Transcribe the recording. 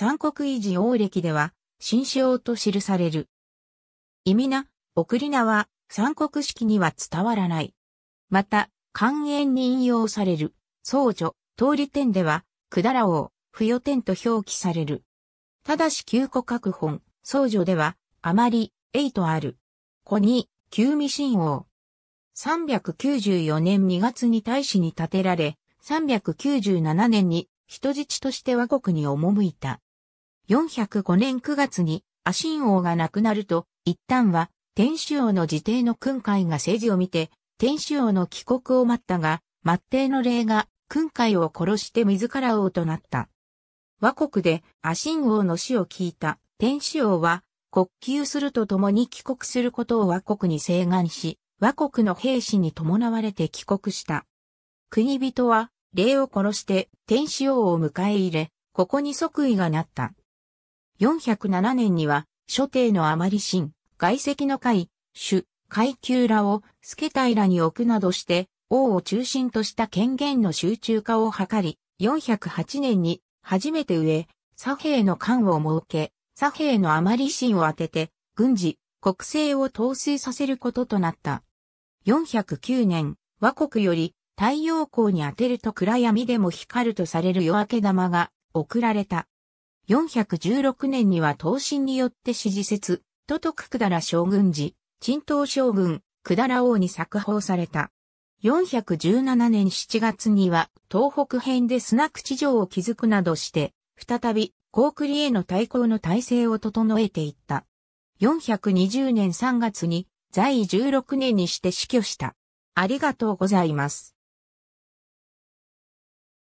三国維持王暦では、新王と記される。意味な、送り名は、三国式には伝わらない。また、官営に引用される、僧女、通り点では、くだら王、不予点と表記される。ただし旧古各本、僧女では、あまり、えいとある。子に、旧未信王。394年2月に大使に建てられ、397年に人質として和国に赴いた。405年9月にアシン王が亡くなると、一旦は天主王の自邸の訓会が政治を見て、天主王の帰国を待ったが、末帝の霊が訓会を殺して自ら王となった。和国でアシン王の死を聞いた天主王は、国級するとともに帰国することを和国に請願し、和国の兵士に伴われて帰国した。国人は、霊を殺して天使王を迎え入れ、ここに即位がなった。407年には、諸帝のあまり神、外籍の会、主、階級らを助平に置くなどして、王を中心とした権限の集中化を図り、408年に初めて上、左兵の官を設け、左兵のあまり神を当てて、軍事、国政を統制させることとなった。409年、和国より太陽光に当てると暗闇でも光るとされる夜明け玉が送られた。416年には東進によって支持説、都督だら将軍時、鎮東将軍、だら王に作法された。417年7月には東北編で砂口城を築くなどして、再び、高栗への対抗の体制を整えていった。420年3月に在位16年にして死去した。ありがとうございます。